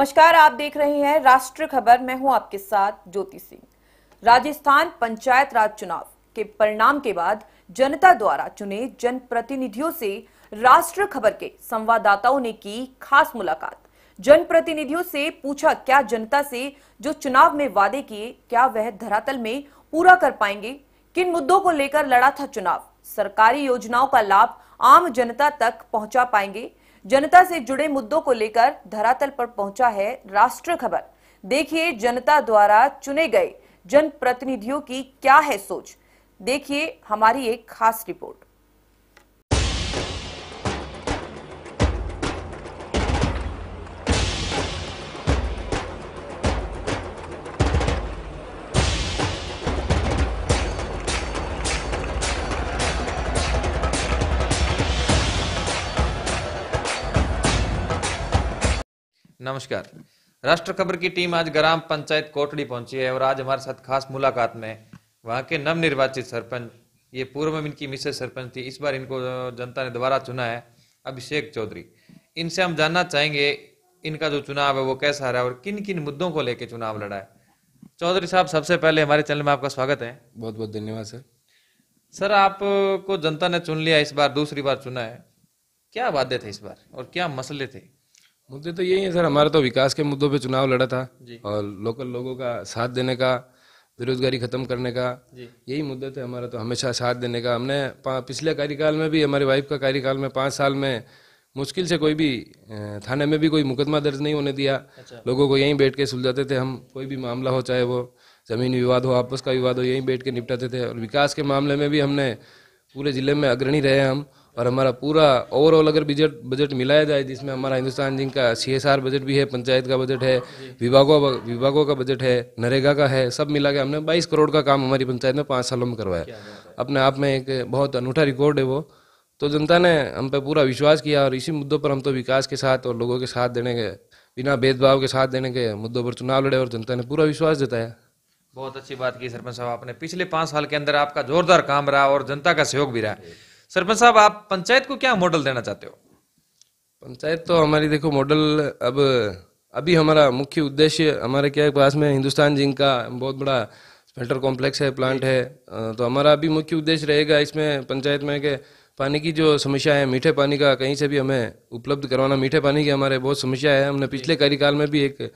नमस्कार आप देख रहे हैं राष्ट्र खबर मैं हूं आपके साथ ज्योति सिंह राजस्थान पंचायत राज चुनाव के परिणाम के बाद जनता द्वारा चुने जनप्रतिनिधियों से राष्ट्र खबर के संवाददाताओं ने की खास मुलाकात जनप्रतिनिधियों से पूछा क्या जनता से जो चुनाव में वादे किए क्या वह धरातल में पूरा कर पाएंगे किन मुद्दों को लेकर लड़ा था चुनाव सरकारी योजनाओं का लाभ आम जनता तक पहुंचा पाएंगे जनता से जुड़े मुद्दों को लेकर धरातल पर पहुंचा है राष्ट्र खबर देखिए जनता द्वारा चुने गए जनप्रतिनिधियों की क्या है सोच देखिए हमारी एक खास रिपोर्ट नमस्कार राष्ट्र खबर की टीम आज ग्राम पंचायत कोटड़ी पहुंची है और आज हमारे साथ खास मुलाकात में वहां के नवनिर्वाचित सरपंच ये पूर्व में इनकी मिसेज सरपंच थी इस बार इनको जनता ने दोबारा चुना है अभिषेक चौधरी इनसे हम जानना चाहेंगे इनका जो चुनाव है वो कैसा रहा और किन किन मुद्दों को लेकर चुनाव लड़ा है चौधरी साहब सबसे पहले हमारे चैनल में आपका स्वागत है बहुत बहुत धन्यवाद सर सर आपको जनता ने चुन लिया इस बार दूसरी बार चुना है क्या वादे थे इस बार और क्या मसले थे मुद्दे तो यही है सर हमारा तो विकास के मुद्दों पे चुनाव लड़ा था और लोकल लोगों का साथ देने का बेरोजगारी खत्म करने का यही मुद्दे थे हमारा तो हमेशा साथ देने का हमने पिछले कार्यकाल में भी हमारे वाइफ का कार्यकाल में पाँच साल में मुश्किल से कोई भी थाने में भी कोई मुकदमा दर्ज नहीं होने दिया अच्छा। लोगों को यहीं बैठ के सुलझाते थे हम कोई भी मामला हो चाहे वो ज़मीन विवाद हो आपस का विवाद हो यहीं बैठ के निपटाते थे और विकास के मामले में भी हमने पूरे ज़िले में अग्रणी रहे हम और हमारा पूरा ओवरऑल अगर बजट बजट मिलाया जाए जिसमें हमारा हिंदुस्तान जिंग का सी बजट भी है पंचायत का बजट है विभागों विभागों का बजट है नरेगा का है सब मिला के हमने 22 करोड़ का काम हमारी पंचायत में पाँच सालों में करवाया अपने आप में एक बहुत अनूठा रिकॉर्ड है वो तो जनता ने हम पे पूरा विश्वास किया और इसी मुद्दों पर हम तो विकास के साथ और लोगों के साथ देने के बिना भेदभाव के साथ देने के मुद्दों पर चुनाव लड़े और जनता ने पूरा विश्वास जताया बहुत अच्छी बात की सरपंच साहब आपने पिछले पाँच साल के अंदर आपका जोरदार काम रहा और जनता का सहयोग भी रहा सरपंच साहब आप पंचायत को क्या मॉडल देना चाहते हो पंचायत तो हमारी देखो मॉडल अब अभी हमारा मुख्य उद्देश्य हमारे क्या पास में हिंदुस्तान जिंक का बहुत बड़ा स्पेंटर कॉम्प्लेक्स है प्लांट है तो हमारा अभी मुख्य उद्देश्य रहेगा इसमें पंचायत में कि पानी की जो समस्या है मीठे पानी का कहीं से भी हमें उपलब्ध करवाना मीठे पानी की हमारे बहुत समस्या है हमने पिछले कार्यकाल में भी एक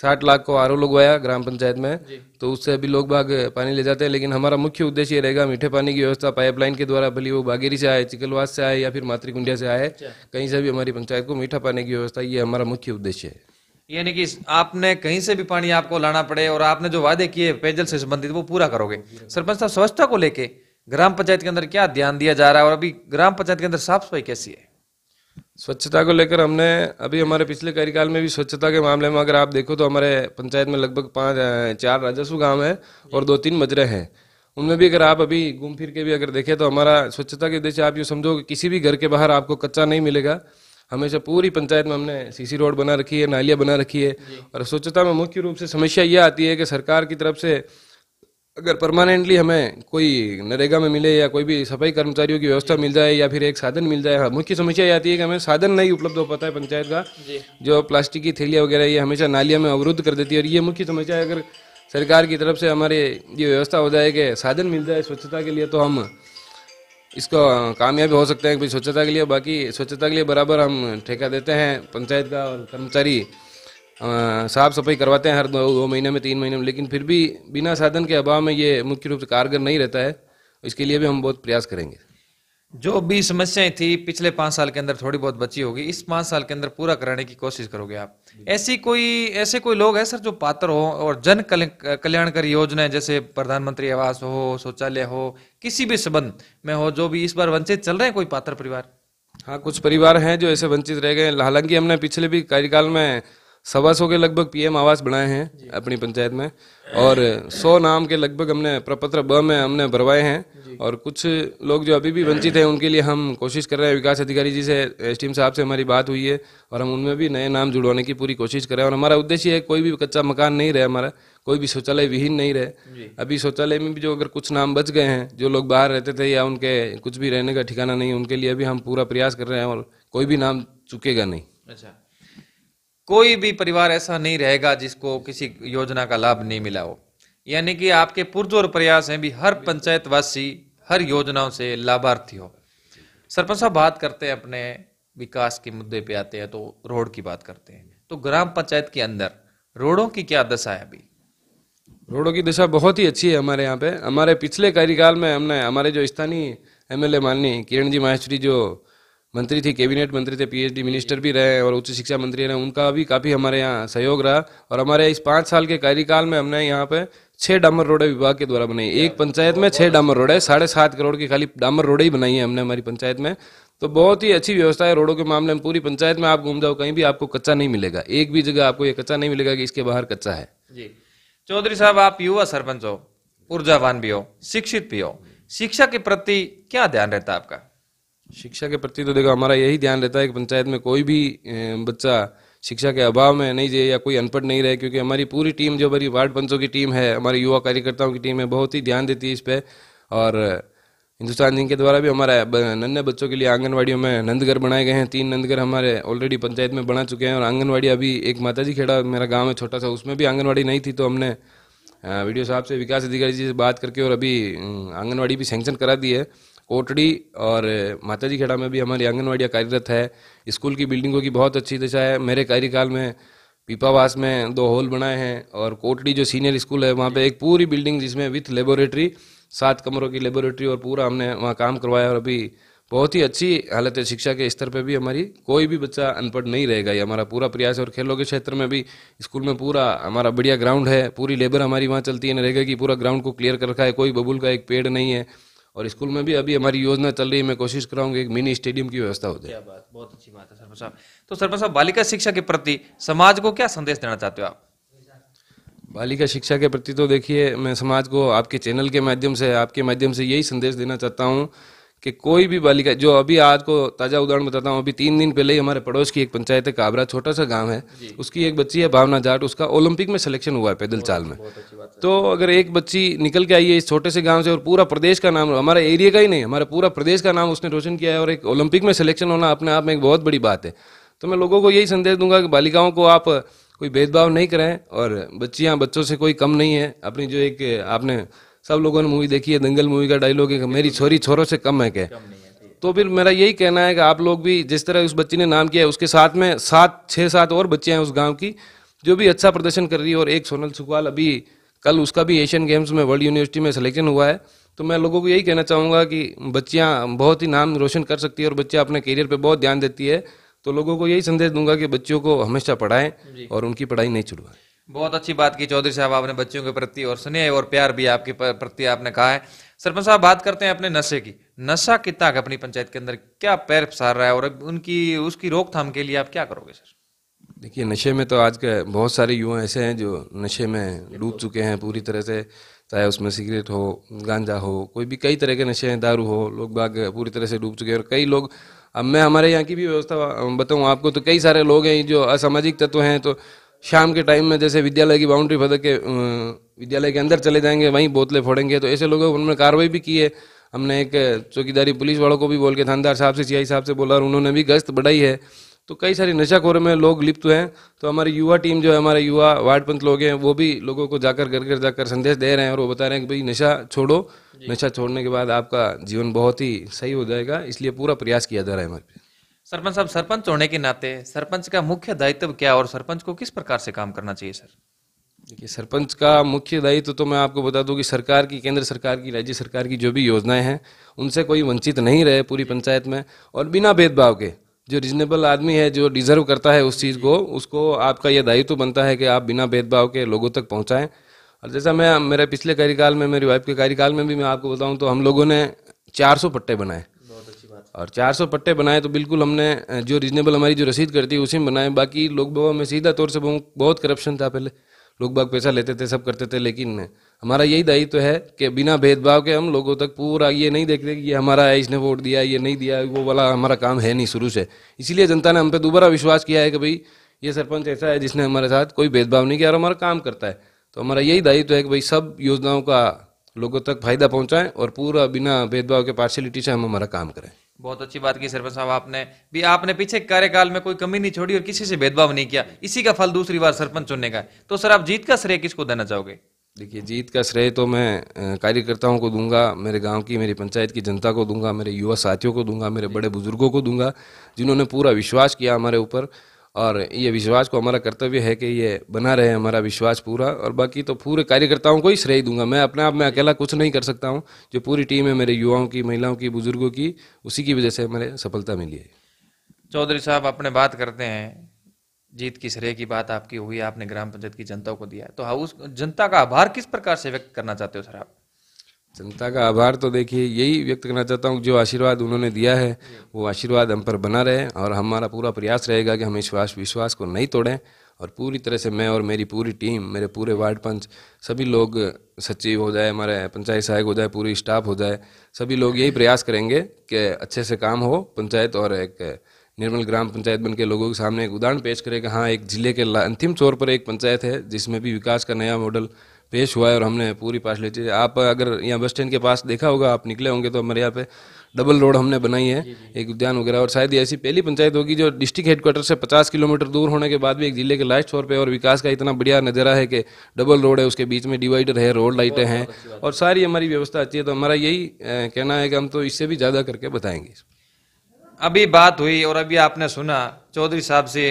साठ लाख को आर लगवाया ग्राम पंचायत में तो उससे अभी लोग बाग पानी ले जाते हैं लेकिन हमारा मुख्य उद्देश्य ये रहेगा मीठे पानी की व्यवस्था पाइपलाइन के द्वारा भली वो बागेरी से आए चिकलवास से आए या फिर मातृकुंडिया से आए अच्छा। कहीं से भी हमारी पंचायत को मीठा पानी की व्यवस्था ये हमारा मुख्य उद्देश्य है यानी कि आपने कहीं से भी पानी आपको लाना पड़े और आपने जो वादे किए पेयजल से संबंधित वो पूरा करोगे सरपंच साहब स्वच्छता को लेके ग्राम पंचायत के अंदर क्या ध्यान दिया जा रहा है और अभी ग्राम पंचायत के अंदर साफ सफाई कैसी है स्वच्छता को लेकर हमने अभी हमारे पिछले कार्यकाल में भी स्वच्छता के मामले में अगर आप देखो तो हमारे पंचायत में लगभग पाँच चार राजस्व गांव है और दो तीन मजरे हैं उनमें भी अगर आप अभी घूम फिर के भी अगर देखें तो हमारा स्वच्छता के उद्देश्य आप ये समझो कि किसी भी घर के बाहर आपको कच्चा नहीं मिलेगा हमेशा पूरी पंचायत में हमने सीसी रोड बना रखी है नालियाँ बना रखी है और स्वच्छता में मुख्य रूप से समस्या ये आती है कि सरकार की तरफ से अगर परमानेंटली हमें कोई नरेगा में मिले या कोई भी सफाई कर्मचारियों की व्यवस्था मिल जाए या फिर एक साधन मिल जाए हाँ मुख्य समस्या ये आती है कि हमें साधन नहीं उपलब्ध हो पाता है पंचायत का जो प्लास्टिक की थैलियाँ वगैरह ये हमेशा नालियों में अवरुद्ध कर देती है और ये मुख्य समस्या है अगर सरकार की तरफ से हमारे ये व्यवस्था हो जाए कि साधन मिल जाए स्वच्छता के लिए तो हम इसको कामयाब हो सकते हैं स्वच्छता के लिए बाकी स्वच्छता के लिए बराबर हम ठेका देते हैं पंचायत का और कर्मचारी साफ सफाई करवाते हैं हर दो, दो महीने में तीन महीने में लेकिन फिर भी बिना साधन के अभाव में ये मुख्य रूप से कारगर नहीं रहता है इसके लिए भी हम बहुत प्रयास करेंगे जो भी समस्याएं थी पिछले पांच साल के अंदर थोड़ी बहुत बची होगी इस पांच साल के अंदर पूरा कराने की कोशिश करोगे आप ऐसी कोई ऐसे कोई लोग हैं सर जो पात्र हो और जन कल्याणकारी योजनाएं जैसे प्रधानमंत्री आवास हो शौचालय हो किसी भी संबंध में हो जो भी इस बार वंचित चल रहे हैं कोई पात्र परिवार हाँ कुछ परिवार हैं जो ऐसे वंचित रह गए हालांकि हमने पिछले भी कार्यकाल में सवा सौ के लगभग पीएम आवास बनाए हैं अपनी पंचायत में और सौ नाम के लगभग हमने प्रपत्र ब में हमने भरवाए हैं और कुछ लोग जो अभी भी वंचित हैं उनके लिए हम कोशिश कर रहे हैं विकास अधिकारी जी से एस साहब से हमारी बात हुई है और हम उनमें भी नए नाम जुड़वाने की पूरी कोशिश कर रहे हैं और हमारा उद्देश्य है कोई भी कच्चा मकान नहीं रहे हमारा कोई भी शौचालय विहीन नहीं रहे अभी शौचालय में भी जो अगर कुछ नाम बच गए हैं जो लोग बाहर रहते थे या उनके कुछ भी रहने का ठिकाना नहीं उनके लिए भी हम पूरा प्रयास कर रहे हैं और कोई भी नाम चुकेगा नहीं अच्छा कोई भी परिवार ऐसा नहीं रहेगा जिसको किसी योजना का लाभ नहीं मिला हो यानी कि आपके पुरजोर प्रयास हैं भी हर पंचायतवासी हर योजनाओं से लाभार्थी हो सरपंच साहब बात करते हैं अपने विकास के मुद्दे पे आते हैं तो रोड की बात करते हैं तो ग्राम पंचायत के अंदर रोडों की क्या दशा है अभी रोडों की दशा बहुत ही अच्छी है हमारे यहाँ पे हमारे पिछले कार्यकाल में हमने हमारे जो स्थानीय एमएलए माननीय किरण जी माहेश्वरी जो मंत्री थी कैबिनेट मंत्री थे पीएचडी मिनिस्टर भी रहे और उच्च शिक्षा मंत्री रहे उनका भी काफ़ी हमारे यहाँ सहयोग रहा और हमारे इस पाँच साल के कार्यकाल में हमने यहाँ पे छः डामर रोडे विभाग के द्वारा बनाई एक पंचायत में छः डामर रोडे साढ़े सात करोड़ की खाली डामर रोडे ही बनाई है हमने हमारी पंचायत में तो बहुत ही अच्छी व्यवस्था है रोडों के मामले में पूरी पंचायत में आप घूम जाओ कहीं भी आपको कच्चा नहीं मिलेगा एक भी जगह आपको ये कच्चा नहीं मिलेगा कि इसके बाहर कच्चा है जी चौधरी साहब आप युवा सरपंच हो ऊर्जावान भी हो शिक्षित भी हो शिक्षा के प्रति क्या ध्यान रहता है आपका शिक्षा के प्रति तो देखो हमारा यही ध्यान रहता है कि पंचायत में कोई भी बच्चा शिक्षा के अभाव में नहीं जाए या कोई अनपढ़ नहीं रहे क्योंकि हमारी पूरी टीम जो हमारी वार्ड पंचों की टीम है हमारे युवा कार्यकर्ताओं की टीम है बहुत ही ध्यान देती है इस पर और हिंदुस्तान जिंग के द्वारा भी हमारा नन्हे बच्चों के लिए आंगनवाड़ियों में नंदघर बनाए गए हैं तीन नंदगर हमारे ऑलरेडी पंचायत में बना चुके हैं और आंगनवाड़ी अभी एक जी खेड़ा मेरा गाँव है छोटा सा उसमें भी आंगनवाड़ी नहीं थी तो हमने वीडियो साहब से विकास अधिकारी जी से बात करके और अभी आंगनवाड़ी भी सेंक्शन करा दी है कोटड़ी और माताजी खेड़ा में भी हमारी आंगनबाड़ियाँ कार्यरत है स्कूल की बिल्डिंगों की बहुत अच्छी दशा है मेरे कार्यकाल में पीपावास में दो हॉल बनाए हैं और कोटड़ी जो सीनियर स्कूल है वहाँ पे एक पूरी बिल्डिंग जिसमें विथ लेबोरेटरी सात कमरों की लेबोरेटरी और पूरा हमने वहाँ काम करवाया और अभी बहुत ही अच्छी हालत है शिक्षा के स्तर पर भी हमारी कोई भी बच्चा अनपढ़ नहीं रहेगा ये हमारा पूरा प्रयास है और खेलों के क्षेत्र में भी स्कूल में पूरा हमारा बढ़िया ग्राउंड है पूरी लेबर हमारी वहाँ चलती है रहेगा कि पूरा ग्राउंड को क्लियर कर रखा है कोई बबुल का एक पेड़ नहीं है और स्कूल में भी अभी हमारी योजना चल रही है मैं कोशिश कराऊंगी एक मिनी स्टेडियम की व्यवस्था हो जाए क्या बात बहुत अच्छी बात है सरपंच साहब तो सरपंच साहब बालिका शिक्षा के प्रति समाज को क्या संदेश देना चाहते हो आप बालिका शिक्षा के प्रति तो देखिए मैं समाज को आपके चैनल के माध्यम से आपके माध्यम से यही संदेश देना चाहता हूँ कि कोई भी बालिका जो अभी आज को ताज़ा उदाहरण बताता हूँ अभी तीन दिन पहले ही हमारे पड़ोस की एक पंचायत है काबरा छोटा सा गांव है उसकी एक बच्ची है भावना जाट उसका ओलंपिक में सिलेक्शन हुआ है पैदल चाल में तो अगर एक बच्ची निकल के आई है इस छोटे से गाँव से और पूरा प्रदेश का नाम हमारे एरिया का ही नहीं हमारे पूरा प्रदेश का नाम उसने रोशन किया है और एक ओलंपिक में सिलेक्शन होना अपने आप में एक बहुत बड़ी बात है तो मैं लोगों को यही संदेश दूंगा कि बालिकाओं को आप कोई भेदभाव नहीं करें और बच्चियाँ बच्चों से कोई कम नहीं है अपनी जो एक आपने सब लोगों ने मूवी देखी है दंगल मूवी का डायलॉग है मेरी छोरी छोरों से कम है क्या तो फिर मेरा यही कहना है कि आप लोग भी जिस तरह उस बच्ची ने नाम किया है उसके साथ में सात छः सात और बच्चे हैं उस गांव की जो भी अच्छा प्रदर्शन कर रही है और एक सोनल सुखवाल अभी कल उसका भी एशियन गेम्स में वर्ल्ड यूनिवर्सिटी में सिलेक्शन हुआ है तो मैं लोगों को यही कहना चाहूँगा कि बच्चियाँ बहुत ही नाम रोशन कर सकती है और बच्चियाँ अपने करियर पर बहुत ध्यान देती है तो लोगों को यही संदेश दूंगा कि बच्चियों को हमेशा पढ़ाएं और उनकी पढ़ाई नहीं छुड़वाएं बहुत अच्छी बात की चौधरी साहब आपने बच्चों के प्रति और स्नेह और प्यार भी आपके प्रति आपने कहा है सरपंच साहब बात करते हैं अपने नशे की नशा कितना अपनी पंचायत के अंदर क्या पैर पसार रहा है और उनकी उसकी रोकथाम के लिए आप क्या करोगे सर देखिए नशे में तो आज के बहुत सारे युवा ऐसे हैं जो नशे में डूब चुके हैं पूरी तरह से चाहे उसमें सिगरेट हो गांजा हो कोई भी कई तरह के नशे हैं दारू हो लोग बाग पूरी तरह से डूब चुके हैं और कई लोग अब मैं हमारे यहाँ की भी व्यवस्था बताऊँ आपको तो कई सारे लोग हैं जो असामाजिक तत्व हैं तो शाम के टाइम में जैसे विद्यालय की बाउंड्री फदक के विद्यालय के अंदर चले जाएंगे वहीं बोतलें फोड़ेंगे तो ऐसे लोगों पर कार्रवाई भी की है हमने एक चौकीदारी पुलिस वालों को भी बोल के थानदार साहब से सीआई साहब से बोला और उन्होंने भी गश्त बढ़ाई है तो कई सारी नशाखोर में लोग लिप्त हैं तो हमारी युवा टीम जो है हमारे युवा वार्ड पंथ लोग हैं वो भी लोगों को जाकर घर घर जाकर संदेश दे रहे हैं और वो बता रहे हैं कि भाई नशा छोड़ो नशा छोड़ने के बाद आपका जीवन बहुत ही सही हो जाएगा इसलिए पूरा प्रयास किया जा रहा है हमारे सरपंच साहब सरपंच होने के नाते सरपंच का मुख्य दायित्व क्या और सरपंच को किस प्रकार से काम करना चाहिए सर देखिए सरपंच का मुख्य दायित्व तो मैं आपको बता दूं कि सरकार की केंद्र सरकार की राज्य सरकार की जो भी योजनाएं हैं उनसे कोई वंचित नहीं रहे पूरी पंचायत में और बिना भेदभाव के जो रिजनेबल आदमी है जो डिजर्व करता है उस चीज़ को उसको आपका यह दायित्व बनता है कि आप बिना भेदभाव के लोगों तक पहुँचाएँ और जैसा मैं मेरे पिछले कार्यकाल में मेरी वाइफ के कार्यकाल में भी मैं आपको बताऊँ तो हम लोगों ने चार सौ पट्टे बनाए और 400 पट्टे बनाए तो बिल्कुल हमने जो रीजनेबल हमारी जो रसीद करती है उसी में बनाए बाकी लोग बाबा में सीधा तौर से बहुत करप्शन था पहले लोग बाग पैसा लेते थे सब करते थे लेकिन हमारा यही दायित्व तो है कि बिना भेदभाव के हम लोगों तक पूरा ये नहीं देखते कि ये हमारा है इसने वोट दिया ये नहीं दिया वो वाला हमारा काम है नहीं शुरू से इसीलिए जनता ने हम पे दोबारा विश्वास किया है कि भाई ये सरपंच ऐसा है जिसने हमारे साथ कोई भेदभाव नहीं किया और हमारा काम करता है तो हमारा यही दायित्व तो है कि भाई सब योजनाओं का लोगों तक फायदा पहुँचाएँ और पूरा बिना भेदभाव के पार्शलिटी से हम हमारा काम करें बहुत अच्छी बात की सरपंच साहब आपने भी आपने पीछे कार्यकाल में कोई कमी नहीं छोड़ी और किसी से भेदभाव नहीं किया इसी का फल दूसरी बार सरपंच चुनने का है तो सर आप जीत का श्रेय किसको देना चाहोगे देखिए जीत का श्रेय तो मैं कार्यकर्ताओं को दूंगा मेरे गांव की मेरी पंचायत की जनता को दूंगा मेरे युवा साथियों को दूंगा मेरे बड़े बुजुर्गों को दूंगा जिन्होंने पूरा विश्वास किया हमारे ऊपर और ये विश्वास को हमारा कर्तव्य है कि ये बना रहे हमारा विश्वास पूरा और बाकी तो पूरे कार्यकर्ताओं को ही श्रेय दूंगा मैं अपने आप में अकेला कुछ नहीं कर सकता हूँ जो पूरी टीम है मेरे युवाओं की महिलाओं की बुजुर्गों की उसी की वजह से हमारे सफलता मिली है चौधरी साहब अपने बात करते हैं जीत की श्रेय की बात आपकी हुई आपने ग्राम पंचायत की जनता को दिया तो हाउस जनता का आभार किस प्रकार से व्यक्त करना चाहते हो सर आप जनता का आभार तो देखिए यही व्यक्त करना चाहता हूँ जो आशीर्वाद उन्होंने दिया है वो आशीर्वाद हम पर बना रहे और हमारा पूरा प्रयास रहेगा कि हम विश्वास विश्वास को नहीं तोड़ें और पूरी तरह से मैं और मेरी पूरी टीम मेरे पूरे वार्ड पंच सभी लोग सचिव हो जाए हमारे पंचायत सहायक हो जाए पूरी स्टाफ हो जाए सभी लोग यही प्रयास करेंगे कि अच्छे से काम हो पंचायत और एक निर्मल ग्राम पंचायत बन के लोगों के सामने एक उदाहरण पेश करें कि हाँ एक जिले के अंतिम छोर पर एक पंचायत है जिसमें भी विकास का नया मॉडल पेश हुआ है और हमने पूरी पास ले चीज़ आप अगर यहाँ बस स्टैंड के पास देखा होगा आप निकले होंगे तो हमारे यहाँ पे डबल रोड हमने बनाई है एक उद्यान वगैरह और शायद ऐसी पहली पंचायत होगी जो डिस्ट्रिक्ट हेडक्वार्टर से 50 किलोमीटर दूर होने के बाद भी एक जिले के लास्ट फ्लोर पे और विकास का इतना बढ़िया नज़ारा है कि डबल रोड है उसके बीच में डिवाइडर है रोड लाइटें हैं और सारी हमारी व्यवस्था अच्छी है तो हमारा यही कहना है कि हम तो इससे भी ज़्यादा करके बताएंगे अभी बात हुई और अभी आपने सुना चौधरी साहब से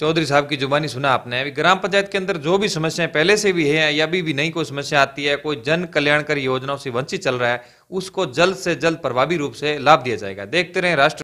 चौधरी साहब की जुबानी सुना आपने अभी ग्राम पंचायत के अंदर जो भी समस्याएं पहले से भी है या अभी भी नई कोई समस्या आती है कोई जन कल्याणकारी योजनाओं से वंचित चल रहा है उसको जल्द से जल्द प्रभावी रूप से लाभ दिया जाएगा देखते रहे राष्ट्र